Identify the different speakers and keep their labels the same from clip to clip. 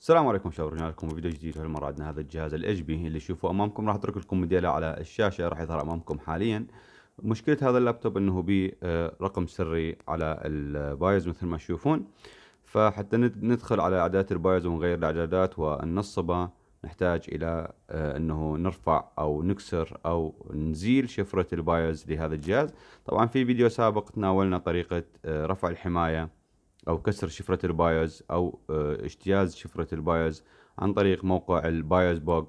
Speaker 1: السلام عليكم شباب رجعنا لكم بفيديو جديد هالمرة عندنا هذا الجهاز الاتش بي اللي تشوفوه امامكم راح اترك لكم موديله على الشاشة راح يظهر امامكم حاليا مشكلة هذا اللابتوب انه بي آه، رقم سري على البايز مثل ما تشوفون فحتى ندخل على اعدادات البايز ونغير الاعدادات وننصبها نحتاج الى آه، انه نرفع او نكسر او نزيل شفرة البايز لهذا الجهاز طبعا في فيديو سابق تناولنا طريقة آه، رفع الحماية او كسر شفره البايوز او آه، اجتياز شفره البايوز عن طريق موقع البايوز بوج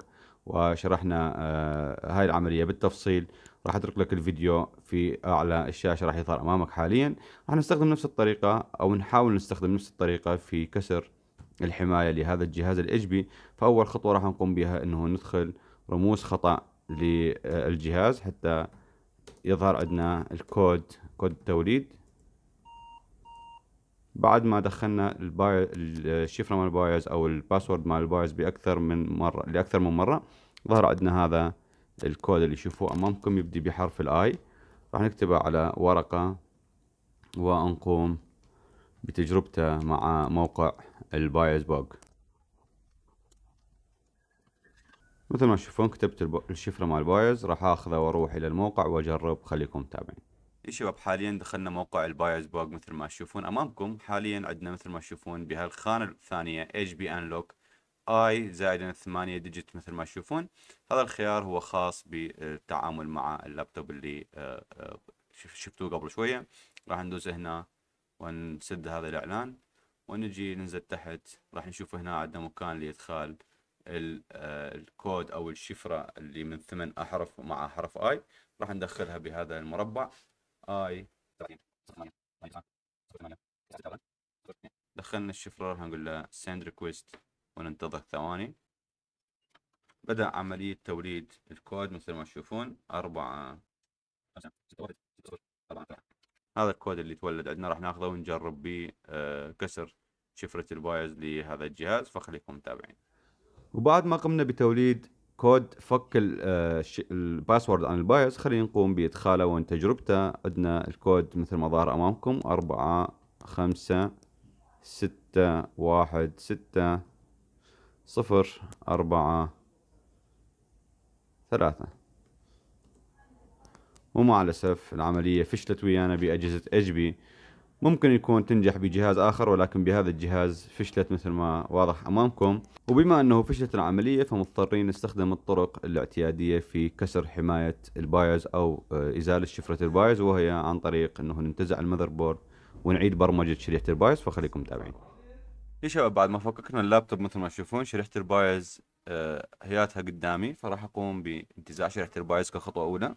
Speaker 1: وشرحنا آه، هاي العمليه بالتفصيل راح اترك لك الفيديو في اعلى الشاشه راح يظهر امامك حاليا راح نستخدم نفس الطريقه او نحاول نستخدم نفس الطريقه في كسر الحمايه لهذا الجهاز الاتش بي فاول خطوه راح نقوم بها انه ندخل رموز خطا للجهاز حتى يظهر عندنا الكود كود التوليد بعد ما دخلنا الباي الشفره مال البايرز او الباسورد مال البايرز باكثر من مره لاكثر من مره ظهر عندنا هذا الكود اللي تشوفوه امامكم يبدي بحرف الاي راح نكتبه على ورقه ونقوم بتجربته مع موقع البايرز بوغ مثل ما تشوفون كتبت الشفره مال البايرز راح اخذه واروح الى الموقع واجرب خليكم متابعين يا شباب حاليا دخلنا موقع البايرز بوغ مثل ما تشوفون امامكم حاليا عندنا مثل ما تشوفون بهالخانه الثانيه اتش بي انلوك اي زائد 8 ديجيت مثل ما تشوفون هذا الخيار هو خاص بالتعامل مع اللابتوب اللي آه، آه، شفتوه قبل شويه راح ندوس هنا ونسد هذا الاعلان ونجي ننزل تحت راح نشوف هنا عندنا مكان لادخال آه، الكود او الشفره اللي من ثمان احرف مع حرف اي راح ندخلها بهذا المربع اي دخلنا الشفرار هنقول له send request وننتظر ثواني بدأ عملية توليد الكود مثل ما تشوفون أربعة هذا الكود اللي تولد عندنا راح ناخذه ونجرب به آه، كسر شفرة البايز لهذا الجهاز فخليكم متابعين وبعد ما قمنا بتوليد كود فك آه، الباسورد عن البايوس خلينا نقوم بادخاله وان تجربته عندنا الكود مثل ما ظهر امامكم أربعة خمسة ستة واحد ستة صفر أربعة ثلاثة ومع الأسف العملية فشلت ويانا بأجهزة اتش بي ممكن يكون تنجح بجهاز آخر ولكن بهذا الجهاز فشلت مثل ما واضح أمامكم وبما أنه فشلت العملية فمضطرين نستخدم الطرق الاعتيادية في كسر حماية البايز أو آه، إزالة شفرة البايز وهي عن طريق أنه ننتزع المذر بورد ونعيد برمجة شريحة البايز فخليكم متابعين يا شباب بعد ما فككنا اللابتوب مثل ما تشوفون شريحة البايز آه، هياتها قدامي فراح أقوم بانتزاع شريحة البايز كخطوة أولى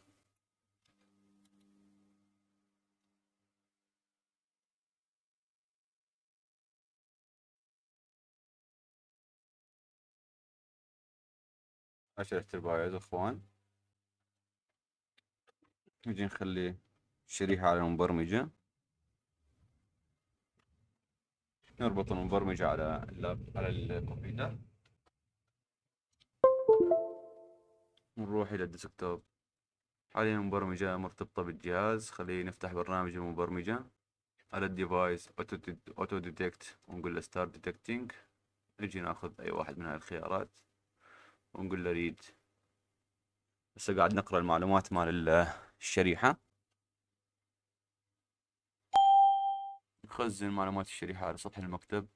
Speaker 1: عشرة ارباع يا اخوان نجي نخلي شريحة على المبرمجة نربط المبرمجة على على الكمبيوتر نروح إلى الديسكتوب حاليا المبرمجة مرتبطة بالجهاز خلي نفتح برنامج المبرمجة على الديفايس اوتو ديتكت ونقول له ستارت ديتكتينج نجي ناخذ اي واحد من هاي الخيارات ونقول له ريد هسه قاعد نقرا المعلومات مال الشريحه نخزن معلومات الشريحه على سطح المكتب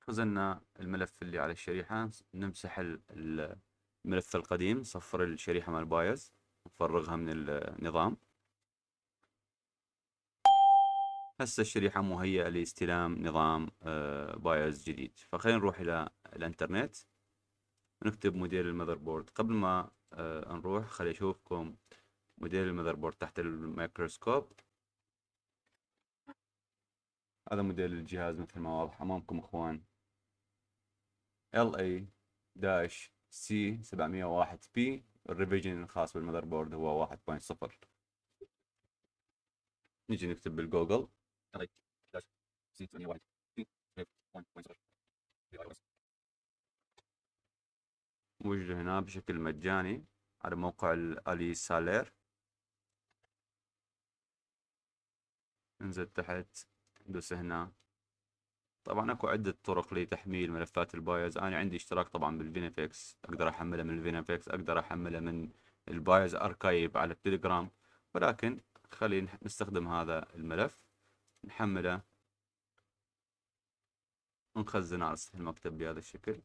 Speaker 1: خزنا الملف اللي على الشريحه نمسح الملف القديم صفر الشريحه مال بايز نفرغها من النظام هسه الشريحة مهيئة لاستلام نظام آه، بايوس جديد فخلينا نروح إلى الإنترنت ونكتب موديل المذر بورد قبل ما آه، نروح خلي أشوفكم موديل المذر بورد تحت الميكروسكوب هذا موديل الجهاز مثل ما واضح أمامكم إخوان LA داش سي 701 بي الريفيجن الخاص بالمذر بورد هو 1.0 نجي نكتب بالجوجل موجود هنا بشكل مجاني على موقع الالي سالير انزل تحت دوس هنا طبعا اكو عدة طرق لتحميل ملفات البايز انا عندي اشتراك طبعا بالفينفكس اقدر احمله من الفينفكس اقدر احمله من البايز اركايف على التليجرام ولكن خلينا نستخدم هذا الملف نحمله ونخزنه على سطح المكتب بهذا الشكل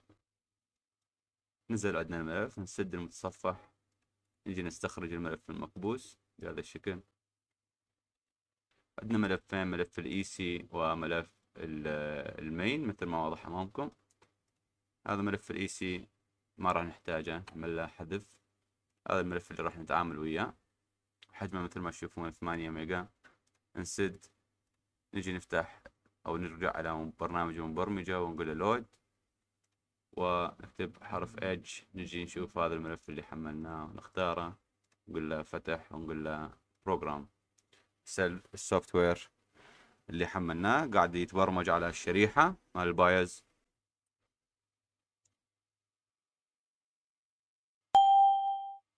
Speaker 1: نزل عندنا الملف نسد المتصفح نجي نستخرج الملف المقبوس بهذا الشكل عندنا ملفين ملف الاي سي e وملف المين مثل ما واضح امامكم هذا ملف الاي سي e ما راح نحتاجه نعمل حذف هذا الملف اللي راح نتعامل وياه حجمه مثل ما تشوفون ثمانية ميجا نسد نجي نفتح او نرجع على برنامج مبرمجة ونقول لود ونكتب حرف اج نجي نشوف هذا الملف اللي حملناه ونختاره نقول له فتح ونقول له بروجرام السوفت وير اللي حملناه قاعد يتبرمج على الشريحة مال البايز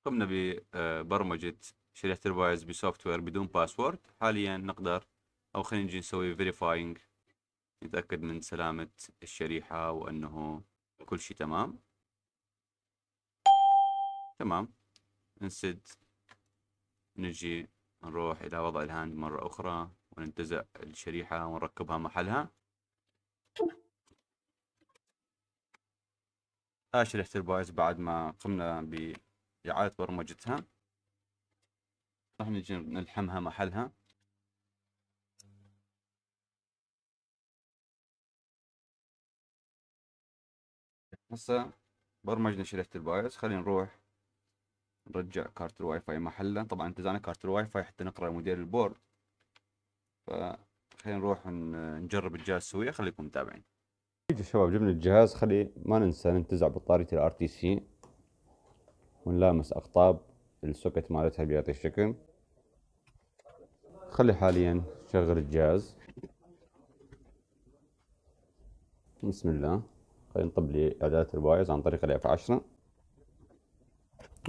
Speaker 1: قمنا ببرمجة شريحة البايز بسوفت وير بدون باسورد حاليا نقدر او خلينا نجي نسوي فيريفاينج نتاكد من سلامه الشريحه وانه كل شيء تمام تمام نسد نجي نروح الى وضع الهاند مره اخرى وننتزع الشريحه ونركبها محلها شريحة البايز بعد ما قمنا بإعادة برمجتها راح نجي نلحمها محلها هسه برمجنا شريحة البايوس خلينا نروح نرجع كارت الواي فاي محله طبعا انتزعنا كارت الواي فاي حتى نقرا موديل البورد فخلينا نروح نجرب الجهاز سوية خليكم متابعين يا شباب جبنا الجهاز خلي ما ننسى ننتزع بطارية الار تي سي ونلامس اقطاب السوكت مالتها بيعطي الشكل خلي حاليا شغل الجهاز بسم الله فينطب لي إعدادات البايز عن طريق الاف 10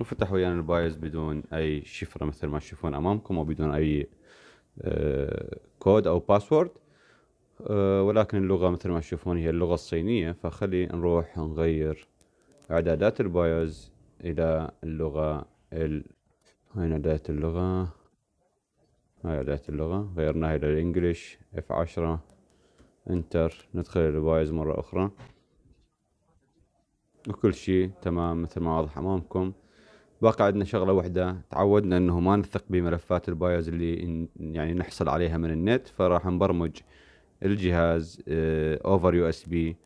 Speaker 1: وفتح ويانا يعني البايز بدون أي شفرة مثل ما تشوفون أمامكم وبدون أي آه، كود أو باسورد آه، ولكن اللغة مثل ما تشوفون هي اللغة الصينية فخلي نروح نغير إعدادات البايز إلى اللغة ال... هاي إعدادات اللغة هاي إعدادات اللغة غيرناها إلى اف F10 انتر ندخل البايز مرة أخرى وكل شيء تمام مثل ما واضح امامكم باقي عندنا شغله واحده تعودنا انه ما نثق بملفات البايوز اللي يعني نحصل عليها من النت فراح نبرمج الجهاز اوفر آه، يو اس بي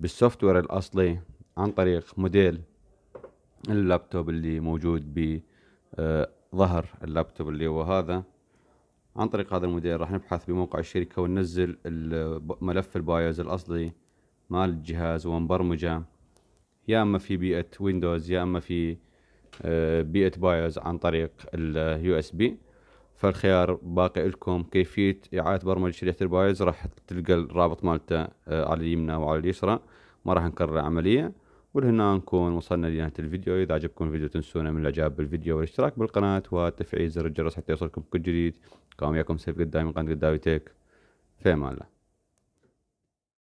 Speaker 1: بالسوفت وير الاصلي عن طريق موديل اللابتوب اللي موجود ب آه، ظهر اللابتوب اللي هو هذا عن طريق هذا الموديل راح نبحث بموقع الشركة وننزل ملف البايوز الأصلي مال الجهاز ونبرمجه يا اما في بيئه ويندوز يا اما في آه، بيئه بايوز عن طريق اليو اس بي فالخيار باقي لكم كيفيه اعاده برمجه شريحه البايوز راح تلقى الرابط مالته آه، على اليمنى وعلى اليسرى ما راح نكرر العمليه ولهنا نكون وصلنا لنهايه الفيديو اذا عجبكم الفيديو تنسونا من الاعجاب بالفيديو والاشتراك بالقناه وتفعيل زر الجرس حتى يوصلكم كل جديد كان وياكم سيف قدامي قناه قدامي تيك في امان الله